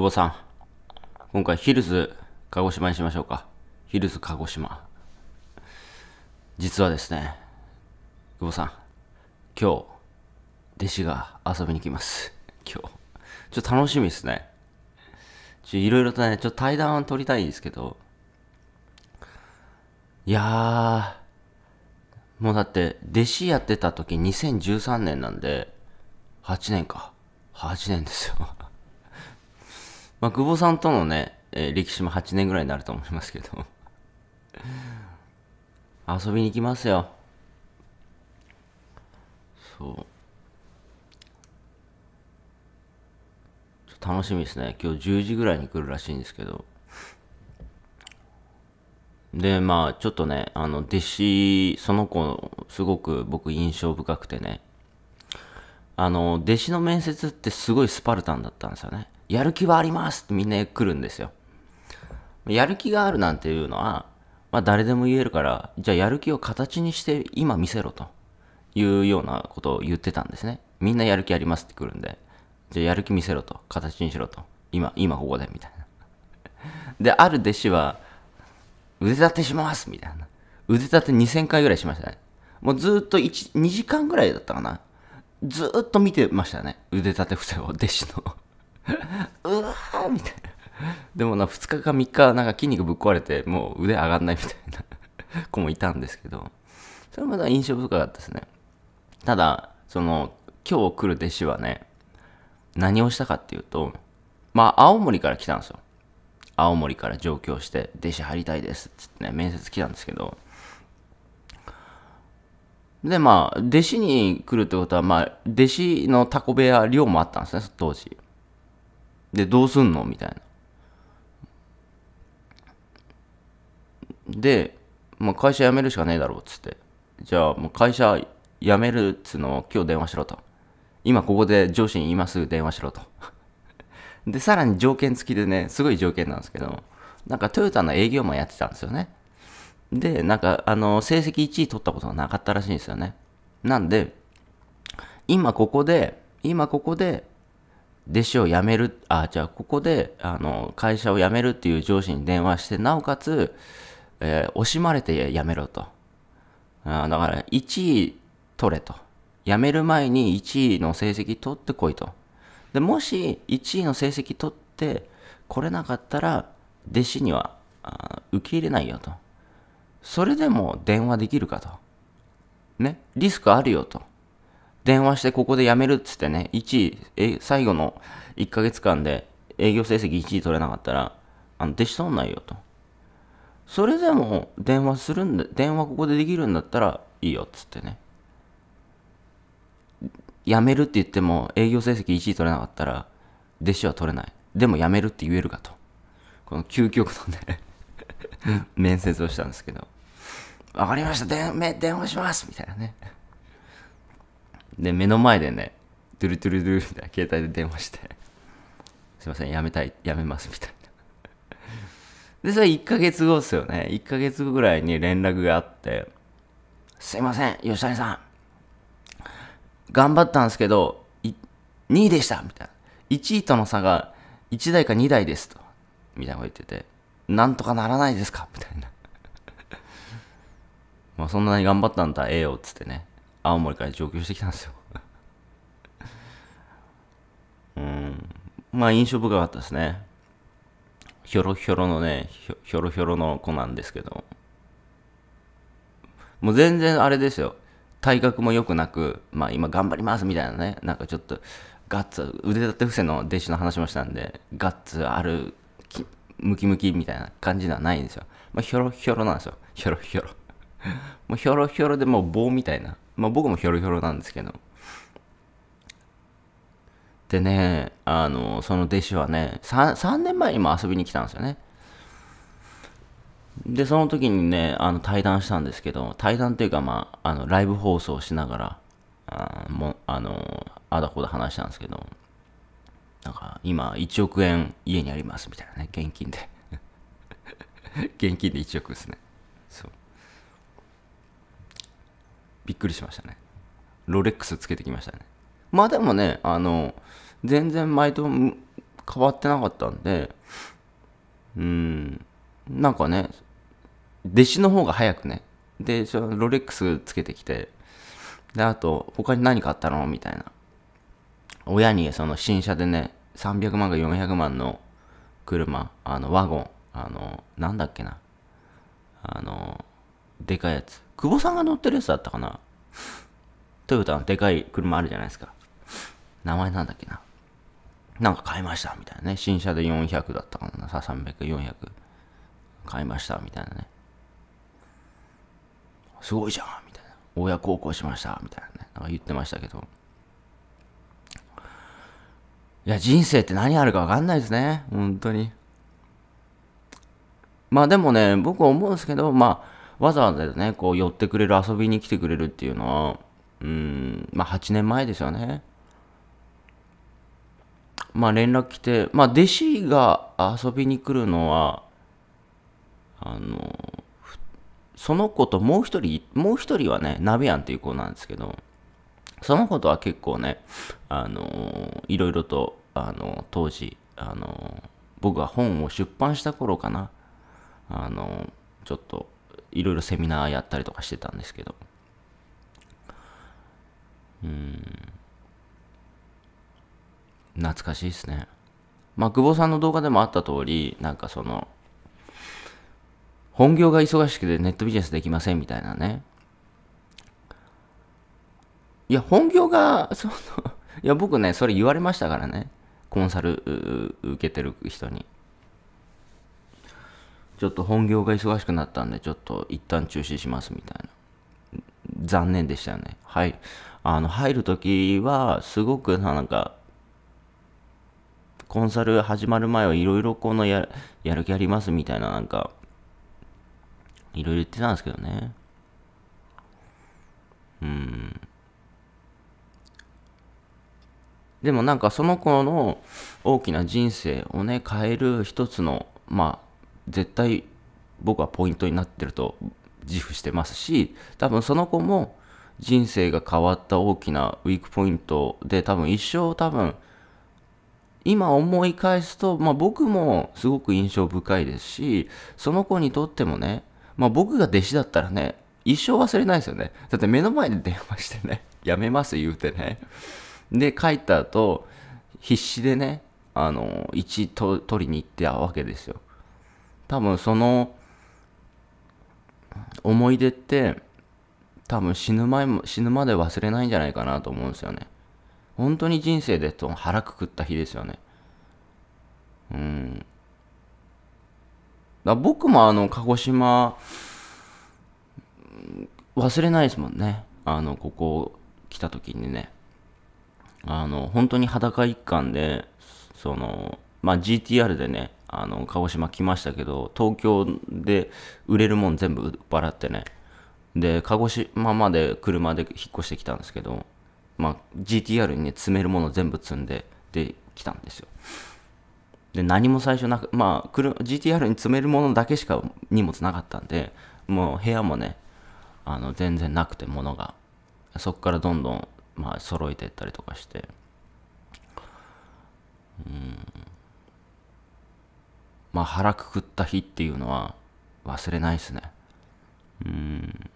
久保さん。今回ヒルズ鹿児島にしましょうか。ヒルズ鹿児島。実はですね、久保さん、今日、弟子が遊びに来ます。今日。ちょっと楽しみですね。ちょ、いろいろとね、ちょっと対談取りたいんですけど、いやー、もうだって、弟子やってた時2013年なんで、8年か。8年ですよ。まあ、久保さんとのね、えー、歴史も8年ぐらいになると思いますけど 遊びに行きますよ。そう。楽しみですね。今日10時ぐらいに来るらしいんですけど。で、まあ、ちょっとね、あの、弟子、その子、すごく僕印象深くてね。あの、弟子の面接ってすごいスパルタンだったんですよね。やる気はありますってみんな来るんですよ。やる気があるなんていうのは、まあ誰でも言えるから、じゃあやる気を形にして今見せろというようなことを言ってたんですね。みんなやる気ありますって来るんで、じゃあやる気見せろと、形にしろと、今、今ここで、みたいな。で、ある弟子は、腕立てしますみたいな。腕立て2000回ぐらいしましたね。もうずっと1、2時間ぐらいだったかな。ずっと見てましたね。腕立て伏せを、弟子のうわーみたいなでもな2日か3日なんか筋肉ぶっ壊れてもう腕上がんないみたいな子もいたんですけどそれも印象深かったですねただその今日来る弟子はね何をしたかっていうとまあ青森から来たんですよ青森から上京して弟子入りたいですっつってね面接来たんですけどでまあ弟子に来るってことはまあ弟子のタコ部屋寮もあったんですね当時で、どうすんのみたいな。で、まあ、会社辞めるしかねえだろうっつって。じゃあ、もう会社辞めるっつうのを今日電話しろと。今ここで上司に今すぐ電話しろと。で、さらに条件付きでね、すごい条件なんですけど、なんかトヨタの営業マンやってたんですよね。で、なんか、あの、成績1位取ったことがなかったらしいんですよね。なんで、今ここで、今ここで、弟子を辞める、あ、じゃあここで、あの、会社を辞めるっていう上司に電話して、なおかつ、えー、惜しまれて辞めろと。あだから、1位取れと。辞める前に1位の成績取ってこいと。で、もし1位の成績取って来れなかったら、弟子には受け入れないよと。それでも電話できるかと。ね。リスクあるよと。電話してここで辞めるっつってね、1位、え最後の1ヶ月間で営業成績1位取れなかったら、あの、弟子取んないよと。それでも電話するんだ、電話ここでできるんだったらいいよっつってね。辞めるって言っても営業成績1位取れなかったら、弟子は取れない。でも辞めるって言えるかと。この究極のね 面接をしたんですけど、わかりました、電話しますみたいなね。で、目の前でね、ドゥルドゥルドゥルみたいな携帯で電話して すいません、やめたい、やめます、みたいな で、それ1ヶ月後ですよね。1ヶ月後ぐらいに連絡があって、すいません、吉谷さん。頑張ったんですけど、2位でしたみたいな。1位との差が1台か2台ですと。みたいなこと言ってて、なんとかならないですかみたいな。まあそんなに頑張ったんだ、ええよ、っつってね。青森から上京してきたんですよ うんまあ印象深かったですねひょろひょろのねひょひょろひょろの子なんですけどもう全然あれですよ体格も良くなくまあ今頑張りますみたいなねなんかちょっとガッツ腕立て伏せの弟子の話もしたんでガッツあるムキムキみたいな感じではないんですよ。まあ、ひょろひょろなんですよ。ひょろひょろ。もうひょろひょろでもう棒みたいな。まあ僕もひょろひょろなんですけど。でね、あの、その弟子はね、3, 3年前にも遊びに来たんですよね。で、その時にね、あの対談したんですけど、対談っていうか、まあ、あのライブ放送しながら、あもあの、あだこだ話したんですけど、なんか、今、1億円家にありますみたいなね、現金で 現金で1億ですね。そう。びっくりしましたね。ロレックスつけてきましたね。まあでもね、あの、全然毎度変わってなかったんで、うん、なんかね、弟子の方が早くね、で、ロレックスつけてきて、で、あと、他に何買ったのみたいな。親にその新車でね、300万か400万の車、あの、ワゴン、あの、なんだっけな、あの、でかいやつ、久保さんが乗ってるやつだったかなトヨタのでかい車あるじゃないですか。名前なんだっけな。なんか買いましたみたいなね。新車で400だったかな。さ、300、400。買いましたみたいなね。すごいじゃんみたいな。親孝行しましたみたいなね。なんか言ってましたけど。いや、人生って何あるかわかんないですね。本当に。まあでもね、僕思うんですけど、まあ、わざわざね、こう寄ってくれる、遊びに来てくれるっていうのは、うん、まあ8年前ですよね。まあ連絡来て、まあ弟子が遊びに来るのは、あの、その子ともう一人、もう一人はね、ナビアンっていう子なんですけど、その子とは結構ね、あの、いろいろと、あの、当時、あの、僕が本を出版した頃かな、あの、ちょっといろいろセミナーやったりとかしてたんですけど。うん。懐かしいですね。まあ、久保さんの動画でもあった通り、なんかその、本業が忙しくてネットビジネスできませんみたいなね。いや、本業が、その、いや、僕ね、それ言われましたからね。コンサル受けてる人に。ちょっと本業が忙しくなったんで、ちょっと一旦中止しますみたいな。残念でしたよね。はい。あの、入るときは、すごくなんか、コンサル始まる前はいろいろこのややる気ありますみたいな、なんか、いろいろ言ってたんですけどね。うん。でもなんかその子の大きな人生をね、変える一つの、まあ、絶対僕はポイントになってると自負してますし多分その子も人生が変わった大きなウィークポイントで多分一生多分今思い返すと、まあ、僕もすごく印象深いですしその子にとってもね、まあ、僕が弟子だったらね一生忘れないですよねだって目の前で電話してね やめます言うてねで帰った後必死でねあの1取りに行ってたわけですよ多分その思い出って多分死ぬ前も死ぬまで忘れないんじゃないかなと思うんですよね本当に人生で腹くくった日ですよねうんだ僕もあの鹿児島忘れないですもんねあのここ来た時にねあの本当に裸一貫でそのまあ GTR でねあの鹿児島来ましたけど東京で売れるもん全部売っ払ってねで鹿児島まで車で引っ越してきたんですけど、まあ、GTR に、ね、詰めるもの全部積んでで来たんですよで何も最初なく、まあ、GTR に詰めるものだけしか荷物なかったんでもう部屋もねあの全然なくて物がそこからどんどんまあ揃えていったりとかしてうんまあ、腹くくった日っていうのは忘れないですね。うん。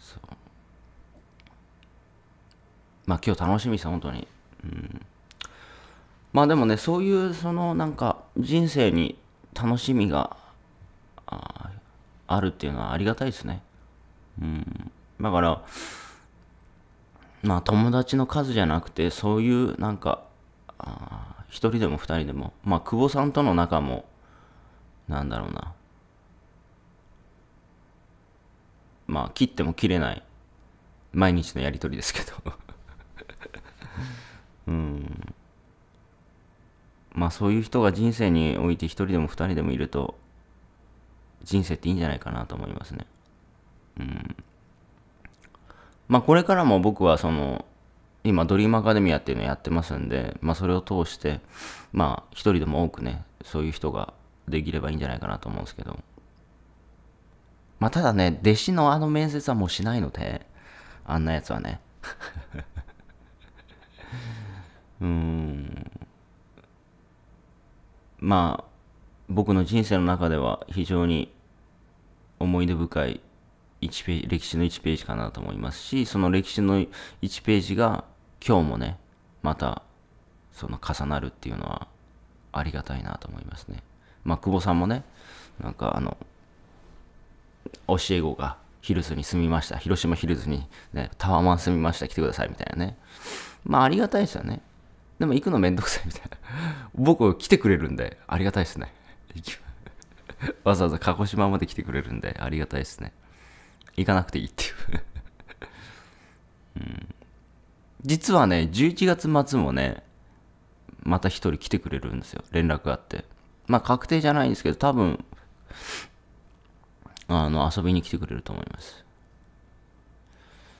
そう。まあ今日楽しみです、本当に。うん。まあでもね、そういうそのなんか人生に楽しみがああるっていうのはありがたいですね。うん。だから、まあ友達の数じゃなくて、そういうなんか、あ1人でも2人でも、まあ、久保さんとの仲も、なんだろうな、まあ、切っても切れない、毎日のやりとりですけど うん。まあ、そういう人が人生において1人でも2人でもいると、人生っていいんじゃないかなと思いますね。うん。まあ、これからも僕はその、今、ドリームアカデミアっていうのをやってますんで、まあ、それを通して、まあ、一人でも多くね、そういう人ができればいいんじゃないかなと思うんですけど。まあ、ただね、弟子のあの面接はもうしないので、あんなやつはね。うん。まあ、僕の人生の中では非常に思い出深い1ページ、歴史の1ページかなと思いますし、その歴史の1ページが今日もね、またその重なるっていうのはありがたいなと思いますね。まあ、久保さんもね、なんかあの、教え子がヒルズに住みました。広島ヒルズにね、タワマン住みました。来てくださいみたいなね。まあ、ありがたいですよね。でも行くのめんどくさいみたいな。僕来てくれるんで、ありがたいですね。わざわざ鹿児島まで来てくれるんで、ありがたいですね。行かなくていいっていう うん、実はね、11月末もね、また一人来てくれるんですよ。連絡があって。まあ確定じゃないんですけど、多分、あの、遊びに来てくれると思います。